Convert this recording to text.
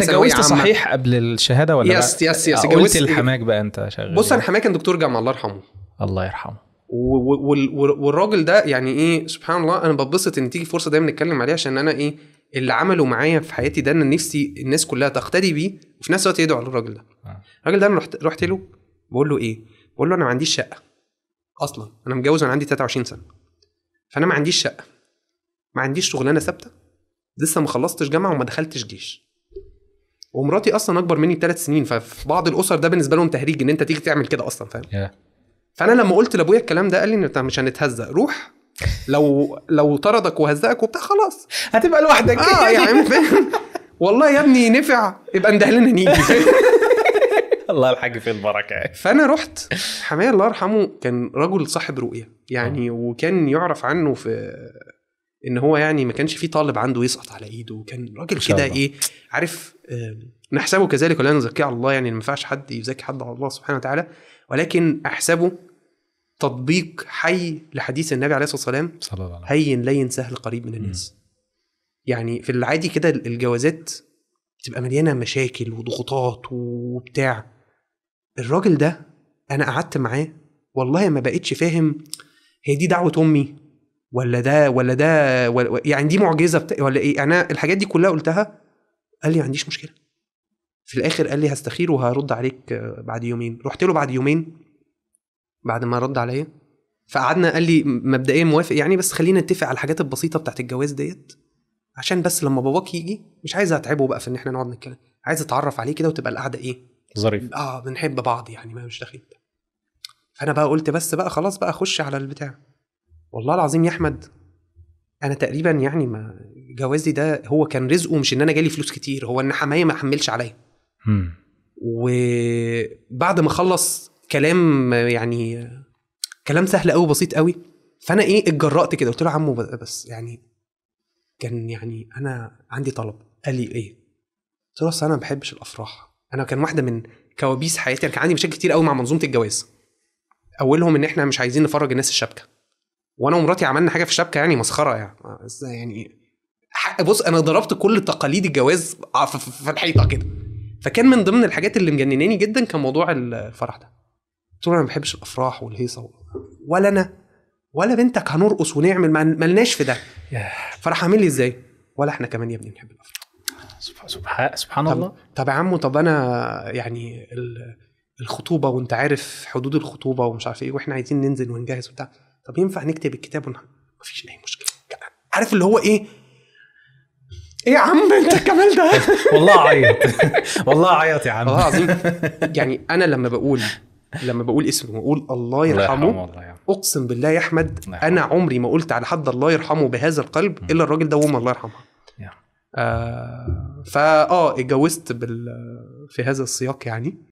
انت اتجوزت صحيح قبل الشهاده ولا يس يس يس قلت إيه؟ الحماك بقى انت شغال بص انا حماك كان دكتور جامعه الله يرحمه الله يرحمه والراجل ده يعني ايه سبحان الله انا ببسط ان تيجي فرصه دايما نتكلم عليه عشان انا ايه اللي عمله معايا في حياتي ده انا نفسي الناس كلها تقتدي بيه وفي نفس الوقت يدعو على الراجل ده آه. الراجل ده انا رحت رحت له بقول له ايه بقول له انا ما عنديش شقه اصلا انا متجوز وانا عندي 23 سنه فانا ما عنديش شقه ما عنديش شغلانه ثابته لسه ما خلصتش جامعه وما دخلتش جيش ومراتي اصلا اكبر مني بثلاث سنين ففي بعض الاسر ده بالنسبه لهم تهريج ان انت تيجي تعمل كده اصلا فاهم yeah. فانا لما قلت لابويا الكلام ده قال لي انت مش هنتهزق روح لو لو طردك وهزقك وبتاع خلاص هتبقى لوحدك اه يا عم فاهم والله يا ابني نفع يبقى ندهلنا نيجي الله الحاج في البركه فانا رحت حماية الله يرحمه كان رجل صاحب رؤيه يعني آه. وكان يعرف عنه في ان هو يعني ما كانش في طالب عنده يسقط على ايده كان راجل كده ايه عارف نحسبه كذلك ولا نزكيه على الله يعني ما ينفعش حد يزكي حد على الله سبحانه وتعالى ولكن احسبه تطبيق حي لحديث النبي عليه الصلاه والسلام صلى الله عليه وسلم هين لين سهل قريب من الناس م. يعني في العادي كده الجوازات بتبقى مليانه مشاكل وضغوطات وبتاع الراجل ده انا قعدت معاه والله ما بقتش فاهم هي دي دعوه امي ولا ده ولا ده ولا يعني دي معجزه بتا... ولا ايه يعني انا الحاجات دي كلها قلتها قال لي ما عنديش مشكله في الاخر قال لي هستخير وهرد عليك آه، بعد يومين رحت له بعد يومين بعد ما رد عليا فقعدنا قال لي مبدئيا موافق يعني بس خلينا نتفق على الحاجات البسيطه بتاعت الجواز ديت عشان بس لما باباك يجي مش عايز اتعبه بقى في ان احنا نقعد نتكلم عايز اتعرف عليه كده وتبقى القعده ايه ظريف اه بنحب بعض يعني ما مش دخيل فانا بقى قلت بس بقى خلاص بقى اخش على البتاع والله العظيم يا احمد انا تقريبا يعني ما جوازي ده هو كان رزقه مش ان انا جالي فلوس كتير هو ان حماية ما حملش عليا وبعد ما خلص كلام يعني كلام سهل قوي بسيط قوي فانا ايه اتجرأت كده قلت له عمو بس يعني كان يعني انا عندي طلب قال لي ايه قلت له اصل انا ما بحبش الافراح انا كان واحده من كوابيس حياتي انا كان عندي مشاكل كتير قوي مع منظومه الجواز اولهم ان احنا مش عايزين نفرج الناس الشبكه وانا ومراتي عملنا حاجه في الشبكه يعني مسخره يعني آه، يعني بص انا ضربت كل تقاليد الجواز في الحيطه كده فكان من ضمن الحاجات اللي مجنناني جدا كان موضوع الفرح ده قلت له انا ما بحبش الافراح والهيصه ولا انا ولا بنتك هنرقص ونعمل مالناش في ده فرح عامل لي ازاي ولا احنا كمان يا ابني بنحب الافراح سبحان سبحان الله طب يا عمو طب انا يعني الخطوبه وانت عارف حدود الخطوبه ومش عارف ايه واحنا عايزين ننزل ونجهز وبتاع طب ينفع نكتب الكتاب ونح... مفيش اي مشكله عارف اللي هو ايه ايه يا عم انت الكمال ده والله عيط والله عيط يا عم والله العظيم يعني انا لما بقول لما بقول اسمه واقول الله يرحمه اقسم بالله يا احمد انا عمري ما قلت على حد الله يرحمه بهذا القلب الا الراجل ده وام الله يرحمها آه فاه اتجوزت بال في هذا السياق يعني